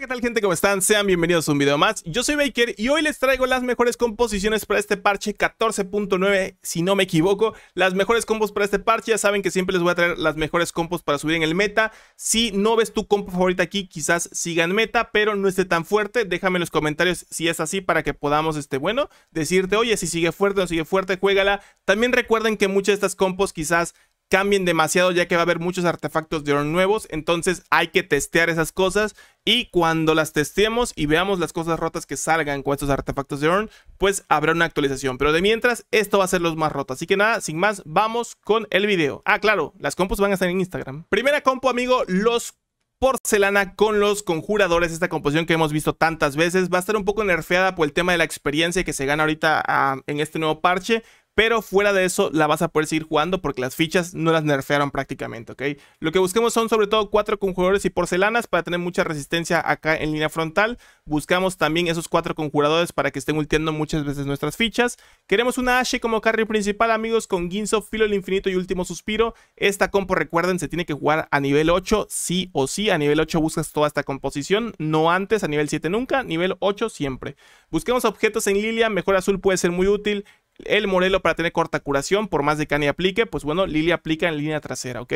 ¿qué tal gente? ¿Cómo están? Sean bienvenidos a un video más. Yo soy Baker y hoy les traigo las mejores composiciones para este parche 14.9, si no me equivoco. Las mejores compos para este parche, ya saben que siempre les voy a traer las mejores compos para subir en el meta. Si no ves tu compo favorita aquí, quizás siga en meta, pero no esté tan fuerte. Déjame en los comentarios si es así para que podamos, este, bueno, decirte, oye, si sigue fuerte o no sigue fuerte, juégala. También recuerden que muchas de estas compos quizás cambien demasiado ya que va a haber muchos artefactos de oro nuevos, entonces hay que testear esas cosas y cuando las testemos y veamos las cosas rotas que salgan con estos artefactos de oro, pues habrá una actualización, pero de mientras esto va a ser los más rotos, así que nada, sin más, vamos con el video. Ah, claro, las compos van a estar en Instagram. Primera compu, amigo, los porcelana con los conjuradores, esta composición que hemos visto tantas veces, va a estar un poco nerfeada por el tema de la experiencia que se gana ahorita ah, en este nuevo parche, pero fuera de eso, la vas a poder seguir jugando porque las fichas no las nerfearon prácticamente, ¿ok? Lo que busquemos son sobre todo cuatro conjuradores y porcelanas para tener mucha resistencia acá en línea frontal. Buscamos también esos cuatro conjuradores para que estén ultiando muchas veces nuestras fichas. Queremos una Ashe como carry principal, amigos, con Ginzo, Filo del Infinito y Último Suspiro. Esta compo, recuerden, se tiene que jugar a nivel 8, sí o sí. A nivel 8 buscas toda esta composición, no antes, a nivel 7 nunca, nivel 8 siempre. Busquemos objetos en Lilia, Mejor Azul puede ser muy útil el Morelo para tener corta curación, por más de que Annie aplique, pues bueno, Lily aplica en línea trasera, ¿ok?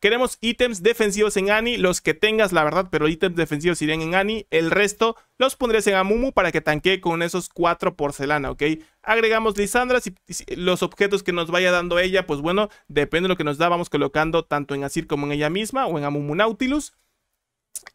Queremos ítems defensivos en Annie, los que tengas, la verdad, pero ítems defensivos irían en Annie. El resto los pondrías en Amumu para que tanquee con esos cuatro porcelana, ¿ok? Agregamos Lisandra, si, los objetos que nos vaya dando ella, pues bueno, depende de lo que nos da, vamos colocando tanto en Asir como en ella misma o en Amumu Nautilus.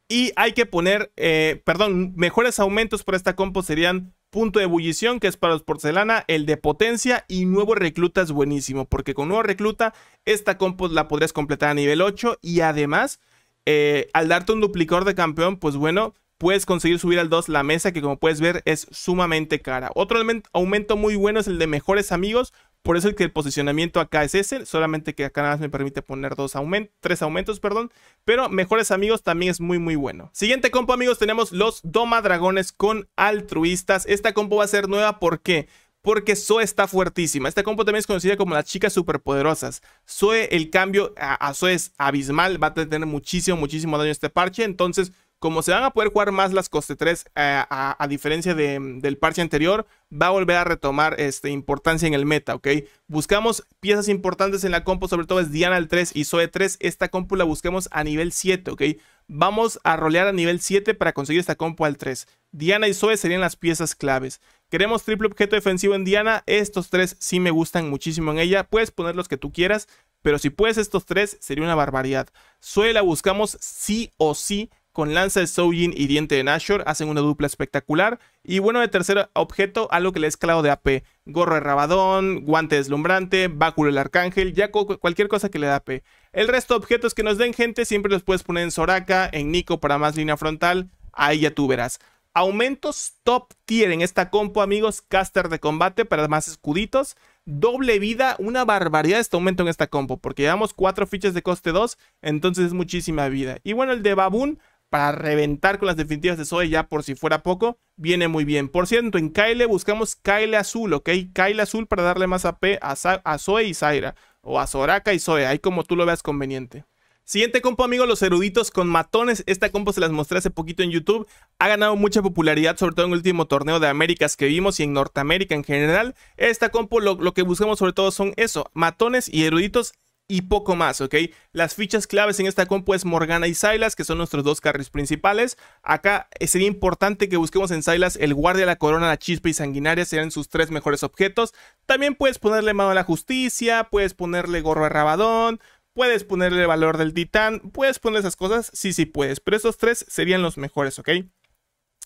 Y hay que poner, eh, perdón, mejores aumentos para esta compo serían Punto de ebullición, que es para los porcelana, el de potencia y nuevo recluta es buenísimo, porque con nuevo recluta esta compo la podrías completar a nivel 8 y además eh, al darte un duplicador de campeón, pues bueno, puedes conseguir subir al 2 la mesa que como puedes ver es sumamente cara. Otro aumento muy bueno es el de mejores amigos por eso el que el posicionamiento acá es ese, solamente que acá nada más me permite poner dos tres aumentos, perdón. Pero mejores amigos también es muy muy bueno. Siguiente compo amigos tenemos los Doma Dragones con altruistas. Esta compo va a ser nueva, ¿por qué? porque Zoe está fuertísima. Esta compo también es conocida como las chicas superpoderosas. Zoe, el cambio a, a Zoe es abismal, va a tener muchísimo, muchísimo daño este parche, entonces como se van a poder jugar más las coste 3, eh, a, diferencia del parche anterior, va a volver a retomar este, importancia en el meta, ¿ok? Buscamos piezas importantes en la compu, sobre todo es Diana al 3 y Zoe 3. Esta compu la busquemos a nivel 7, ¿ok? Vamos a rolear a nivel 7 para conseguir esta compu al 3. Diana y Zoe serían las piezas claves. Queremos triple objeto defensivo en Diana. Estos tres sí me gustan muchísimo en ella. Puedes poner los que tú quieras, pero si puedes estos tres sería una barbaridad. Zoe la buscamos sí o sí con lanza de Soujin y diente de Nashor, hacen una dupla espectacular. Y bueno, de tercer objeto, algo que le es clavo de AP, gorro de Rabadón, guante deslumbrante, báculo del arcángel, ya cualquier cosa que le da AP. El resto de objetos que nos den gente siempre los puedes poner en Soraka, en Nico para más línea frontal, ahí ya tú verás. Aumentos top tier en esta compo, amigos. Caster de combate para más escuditos. Doble vida, una barbaridad este aumento en esta compo. Porque llevamos 4 fichas de coste 2, entonces es muchísima vida. Y bueno, el de Baboon para reventar con las definitivas de Zoe ya por si fuera poco, viene muy bien. Por cierto, en Kyle buscamos Kyle Azul, ¿ok? Kyle Azul para darle más AP a, Zoe y Zaira, o a Soraka y Zoe, ahí como tú lo veas conveniente. Siguiente compo, amigos. los eruditos con matones. Esta compo se las mostré hace poquito en YouTube. Ha ganado mucha popularidad, sobre todo en el último torneo de Américas que vimos y en Norteamérica en general. Esta compo lo que buscamos sobre todo son eso, matones y eruditos y poco más, ¿ok? Las fichas claves en esta compu es Morgana y Silas, que son nuestros dos carries principales. Acá eh, sería importante que busquemos en Silas el guardia, la corona, la chispa y sanguinaria, Serían sus tres mejores objetos. También puedes ponerle mano a la justicia, puedes ponerle gorro a Rabadón, puedes ponerle valor del titán, puedes poner esas cosas, sí, sí puedes, pero esos tres serían los mejores, ¿ok?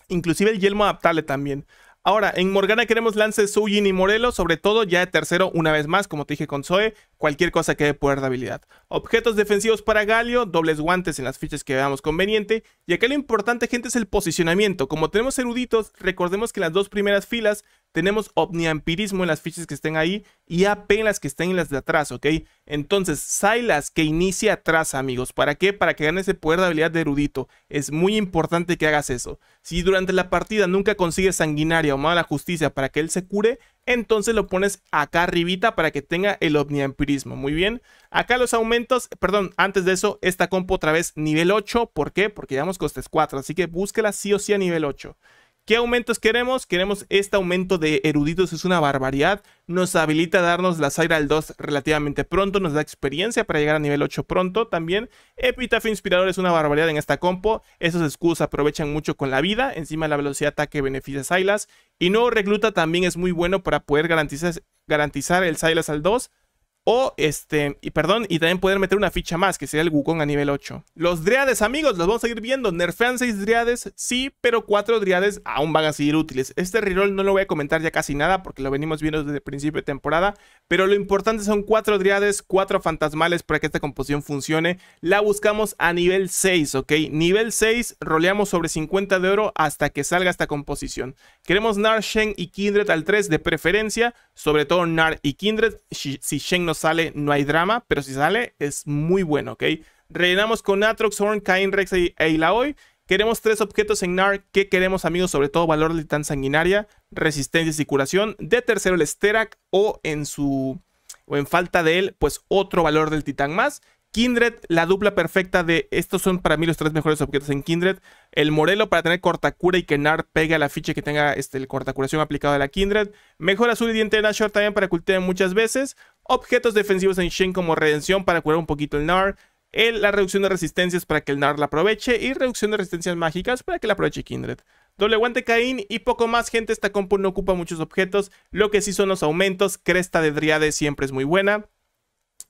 Inclusive el yelmo adaptable también. Ahora, en Morgana queremos lances Sujin y Morelo, sobre todo ya de tercero una vez más, como te dije con Zoe, cualquier cosa que dé poder de habilidad. Objetos defensivos para Galio, dobles guantes en las fichas que veamos conveniente. Y acá lo importante, gente, es el posicionamiento. Como tenemos eruditos, recordemos que en las dos primeras filas tenemos omniampirismo en las fichas que estén ahí y AP en las que estén en las de atrás, ¿ok? Entonces, Silas que inicia atrás, amigos. ¿Para qué? Para que gane ese poder de habilidad de erudito. Es muy importante que hagas eso. Si durante la partida nunca consigues sanguinaria o mala justicia para que él se cure, entonces lo pones acá arribita para que tenga el Empirismo Muy bien. Acá los aumentos, perdón, antes de eso, esta compo otra vez nivel 8. ¿Por qué? Porque llevamos costes 4, así que búsquela sí o sí a nivel 8. ¿Qué aumentos queremos? Queremos este aumento de eruditos, es una barbaridad. Nos habilita a darnos la al 2 relativamente pronto, nos da experiencia para llegar a nivel 8 pronto también. Epitafio Inspirador es una barbaridad en esta compo, esos escudos aprovechan mucho con la vida, encima la velocidad de ataque beneficia a Silas. Y Nuevo Recluta también es muy bueno para poder garantizar, garantizar el Silas al 2 o este, y perdón, y también poder meter una ficha más, que sería el Wukong a nivel 8. Los Dryades, amigos, los vamos a seguir viendo. Nerfean 6 Dryades, sí, pero 4 Dryades aún van a seguir útiles. Este reroll no lo voy a comentar ya casi nada, porque lo venimos viendo desde el principio de temporada. Pero lo importante son 4 Dryades 4 Fantasmales para que esta composición funcione. La buscamos a nivel 6, ¿ok? Nivel 6, roleamos sobre 50 de oro hasta que salga esta composición. Queremos Nar, Shen y Kindred al 3 de preferencia, sobre todo Nar y Kindred, si Shen sale, no hay drama, pero si sale, es muy bueno, ¿ok? Rellenamos con Atrox, Horn, Cain, Rex e Ilaoi. Queremos tres objetos en NAR. que queremos, amigos? Sobre todo valor del titán sanguinaria, resistencia y curación. De tercero, el Sterak o en su. O en falta de él, pues otro valor del titán más. Kindred, la dupla perfecta de estos son para mí los tres mejores objetos en Kindred. El Morelo para tener corta cura y que Nar pegue a la ficha que tenga este, el curación aplicado a la Kindred. Mejor azul y diente de Nashor también para cultivar muchas veces objetos defensivos en Shen como redención para curar un poquito el NAR, la reducción de resistencias para que el NAR la aproveche y reducción de resistencias mágicas para que la aproveche Kindred. Doble guante Caín y poco más gente, esta compu no ocupa muchos objetos, lo que sí son los aumentos, cresta de Driade siempre es muy buena,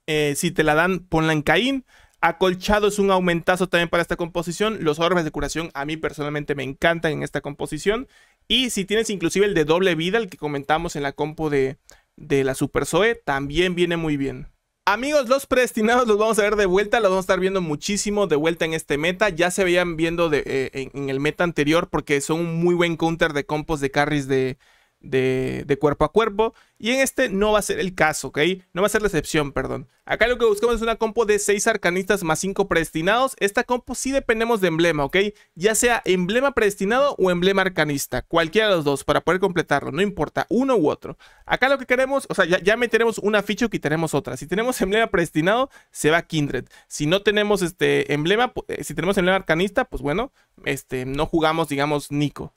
eh, si te la dan ponla en Caín, acolchado es un aumentazo también para esta composición, los orbes de curación a mí personalmente me encantan en esta composición y si tienes inclusive el de doble vida, el que comentamos en la compu de, de la Super Zoe también viene muy bien. Amigos, los predestinados los vamos a ver de vuelta, los vamos a estar viendo muchísimo de vuelta en este meta. Ya se veían viendo eh, en, el meta anterior porque son un muy buen counter de compos de carries de, de, cuerpo a cuerpo. Y en este no va a ser el caso, ¿ok? No va a ser la excepción, perdón. Acá lo que buscamos es una compo de 6 arcanistas más 5 predestinados. Esta compo sí dependemos de emblema, ¿ok? Ya sea emblema predestinado o emblema arcanista. Cualquiera de los dos para poder completarlo, no importa, uno u otro. Acá lo que queremos, o sea, ya, ya meteremos una ficha y tenemos otra. Si tenemos emblema predestinado, se va Kindred. Si no tenemos este emblema, eh, si tenemos emblema arcanista, pues bueno, este, no jugamos, digamos, Nico.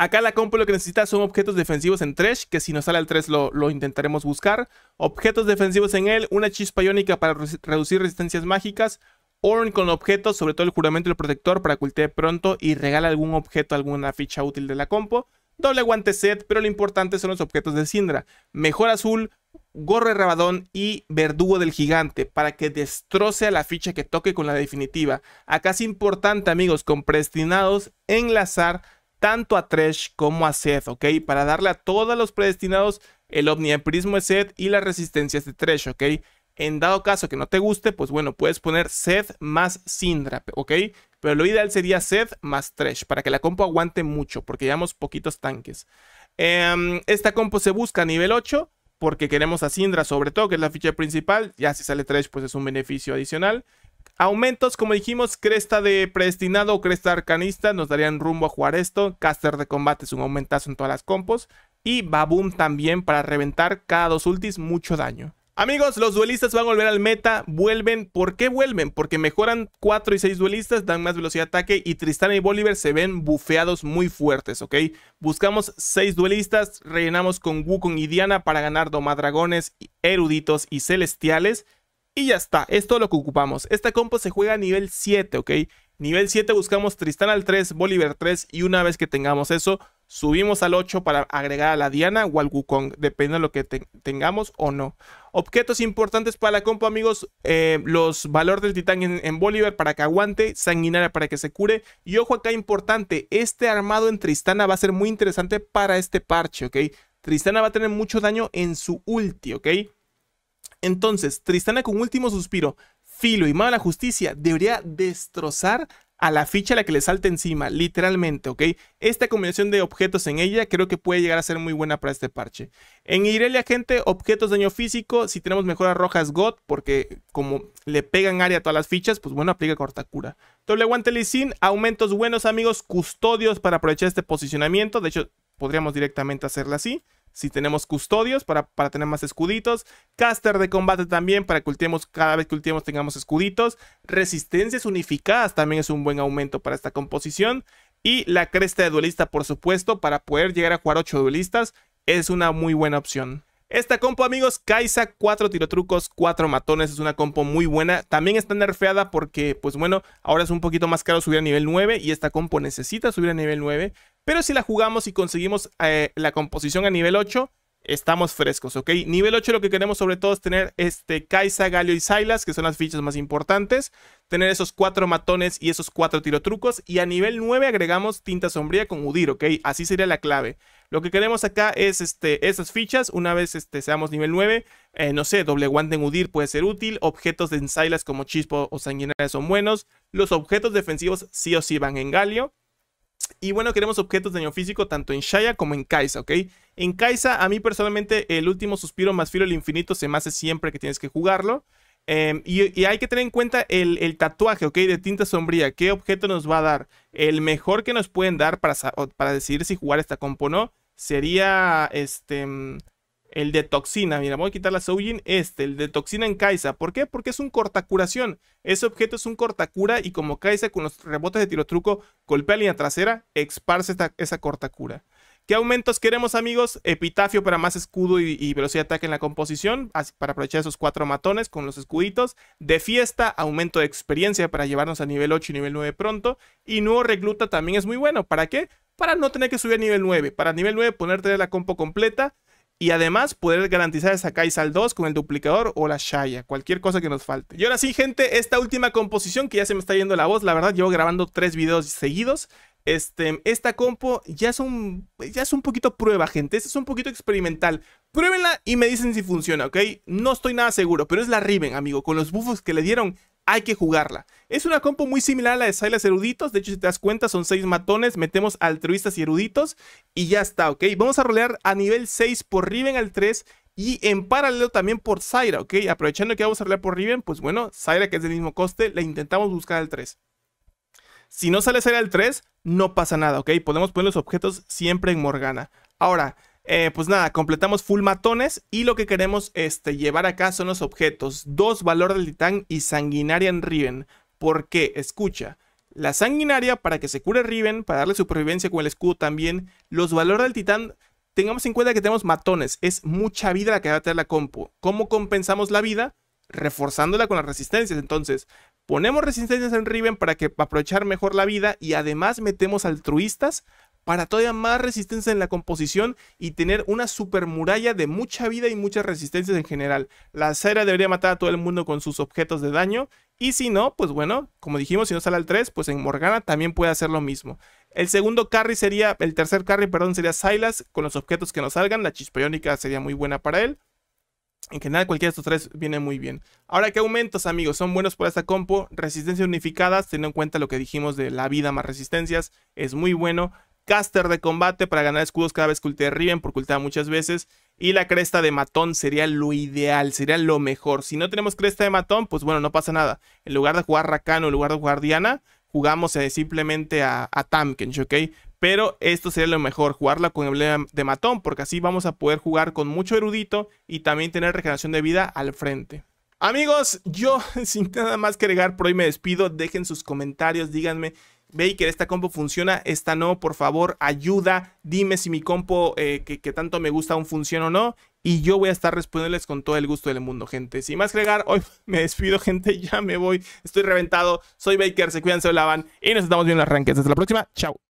Acá la compo lo que necesita son objetos defensivos en Tresh, que si nos sale el 3 lo, lo, intentaremos buscar. Objetos defensivos en él, una chispa iónica para reducir resistencias mágicas. Orn con objetos, sobre todo el juramento del protector para cultee pronto y regala algún objeto, alguna ficha útil de la compo Doble guante set, pero lo importante son los objetos de Sindra. Mejor azul, gorro de rabadón y verdugo del gigante para que destroce a la ficha que toque con la definitiva. Acá es importante amigos, con predestinados, enlazar tanto a Tresh como a Seth, ¿ok? Para darle a todos los predestinados el omniempirismo de Seth y las resistencias de Tresh, ¿ok? En dado caso que no te guste, pues bueno, puedes poner Seth más Syndra, ¿ok? Pero lo ideal sería Seth más Tresh, para que la compo aguante mucho, porque llevamos poquitos tanques. Em, esta compo se busca a nivel 8, porque queremos a Syndra sobre todo, que es la ficha principal. Ya si sale Tresh, pues es un beneficio adicional. Aumentos, como dijimos, cresta de predestinado o cresta arcanista nos darían rumbo a jugar esto. Caster de combate es un aumentazo en todas las compos. Y Baboom también para reventar cada dos ultis mucho daño. Amigos, los duelistas van a volver al meta, vuelven, ¿por qué vuelven? Porque mejoran 4 y 6 duelistas, dan más velocidad de ataque y Tristana y Bolívar se ven bufeados muy fuertes, ¿ok? Buscamos 6 duelistas, rellenamos con Wukong y Diana para ganar Domadragones, Eruditos y Celestiales y ya está, esto es lo que ocupamos. Esta compo se juega a nivel 7, ¿ok? Nivel 7 buscamos Tristán al 3, Bolívar 3 y una vez que tengamos eso, subimos al 8 para agregar a la Diana o al Wukong, depende de lo que tengamos o no. Objetos importantes para la compo, amigos, eh, los valor del titán en, en, Bolívar para que aguante, sanguinaria para que se cure. Y ojo acá importante, este armado en Tristana va a ser muy interesante para este parche, ¿ok? Tristana va a tener mucho daño en su ulti, ¿ok? Entonces, Tristana con último suspiro, filo y mala justicia debería destrozar a la ficha a la que le salta encima, literalmente, ¿ok? Esta combinación de objetos en ella creo que puede llegar a ser muy buena para este parche. En Irelia, gente, objetos daño físico, si tenemos mejoras rojas God, porque como le pegan área a todas las fichas, pues bueno, aplica cura Doble guante Lisin, aumentos buenos amigos, custodios para aprovechar este posicionamiento, de hecho podríamos directamente hacerla así si tenemos custodios para, para, tener más escuditos, caster de combate también para que cada vez que ultiemos tengamos escuditos, resistencias unificadas también es un buen aumento para esta composición y la cresta de duelista por supuesto para poder llegar a jugar 8 duelistas es una muy buena opción. Esta compo amigos, Kaisa, 4 tirotrucos, 4 matones, es una compo muy buena. También está nerfeada porque, pues bueno, ahora es un poquito más caro subir a nivel 9 y esta compo necesita subir a nivel 9. Pero si la jugamos y conseguimos eh, la composición a nivel 8, estamos frescos, ¿ok? Nivel 8 lo que queremos sobre todo es tener este Kaisa, Galio y Silas, que son las fichas más importantes. Tener esos cuatro matones y esos cuatro tirotrucos. Y a nivel 9 agregamos tinta sombría con Udir, ¿ok? Así sería la clave. Lo que queremos acá es este, esas fichas. Una vez este, seamos nivel 9, eh, no sé, doble guante en Udir puede ser útil. Objetos de Silas como Chispo o Sanguinaria son buenos. Los objetos defensivos sí o sí van en Galio. Y bueno, queremos objetos de daño físico tanto en Shaya como en Kaisa, ¿ok? En Kaisa, a mí personalmente, el último suspiro más filo el infinito se me hace siempre que tienes que jugarlo. Em, y, hay que tener en cuenta el, tatuaje, ¿ok? De tinta sombría. ¿Qué objeto nos va a dar? El mejor que nos pueden dar para, para decidir si jugar esta compo o no sería este mm, el de toxina, mira, voy a quitar la Soujin, este, el de toxina en Kaisa. ¿Por qué? Porque es un cortacuración. Ese objeto es un cortacura y como Kaisa con los rebotes de tiro truco golpea la línea trasera, exparse esta, esa cortacura. ¿Qué aumentos queremos, amigos? Epitafio para más escudo y, y velocidad de ataque en la composición, para aprovechar esos cuatro matones con los escuditos. De fiesta, aumento de experiencia para llevarnos a nivel 8 y nivel 9 pronto. Y nuevo recluta también es muy bueno. ¿Para qué? Para no tener que subir a nivel 9. Para nivel 9 ponerte la compo completa y además poder garantizar esa Kaisal 2 con el duplicador o la Shaya, cualquier cosa que nos falte. Y ahora sí, gente, esta última composición que ya se me está yendo la voz, la verdad, llevo grabando tres videos seguidos. Este, esta compo ya es, un, ya es un poquito prueba, gente. Esta es un poquito experimental. Pruébenla y me dicen si funciona, ¿ok? No estoy nada seguro, pero es la Riven, amigo. Con los buffos que le dieron, hay que jugarla. Es una compo muy similar a la de Silas Eruditos. De hecho, si te das cuenta, son seis matones. Metemos altruistas y eruditos. Y ya está, ¿ok? Vamos a rolear a nivel 6 por Riven al 3. Y en paralelo también por Zaira, ¿ok? Aprovechando que vamos a rolear por Riven, pues bueno, Zaira que es del mismo coste, Le intentamos buscar al 3. Si no sale Zyra al 3, no pasa nada, ¿ok? Podemos poner los objetos siempre en Morgana. Ahora, eh, pues nada, completamos full matones y lo que queremos este, llevar acá son los objetos. Dos valor del titán y sanguinaria en Riven. ¿Por qué? Escucha. La sanguinaria para que se cure Riven, para darle supervivencia con el escudo también. Los valor del titán, tengamos en cuenta que tenemos matones. Es mucha vida la que va a tener la compu. ¿Cómo compensamos la vida? Reforzándola con las resistencias. Entonces, ponemos resistencias en Riven para que para aprovechar mejor la vida y además metemos altruistas para todavía más resistencia en la composición y tener una super muralla de mucha vida y muchas resistencias en general. La acera debería matar a todo el mundo con sus objetos de daño y si no, pues bueno, como dijimos, si no sale al 3, pues en Morgana también puede hacer lo mismo. El segundo carry sería, el tercer carry, perdón, sería Silas con los objetos que nos salgan. La iónica sería muy buena para él. En general, cualquiera de estos tres viene muy bien. Ahora, ¿qué aumentos, amigos? Son buenos para esta compo. Resistencia unificadas, teniendo en cuenta lo que dijimos de la vida más resistencias, es muy bueno caster de combate para ganar escudos cada vez que ultea Riven, porque ultea muchas veces. Y la cresta de matón sería lo ideal, sería lo mejor. Si no tenemos cresta de matón, pues bueno, no pasa nada. En lugar de jugar Rakano, en lugar de jugar Diana, jugamos eh, simplemente a, a ¿ok? Pero esto sería lo mejor, jugarla con emblema de matón, porque así vamos a poder jugar con mucho erudito y también tener regeneración de vida al frente. Amigos, yo sin nada más que agregar por hoy me despido. Dejen sus comentarios, díganme Baker, esta compo funciona, esta no, por favor, ayuda, dime si mi compo eh, que, tanto me gusta aún funciona o no. Y yo voy a estar respondiéndoles con todo el gusto del mundo, gente. Sin más que agregar, hoy me despido, gente, ya me voy, estoy reventado. Soy Baker, se cuidan, se lavan y nos estamos viendo en las rankings. Hasta la próxima, chao.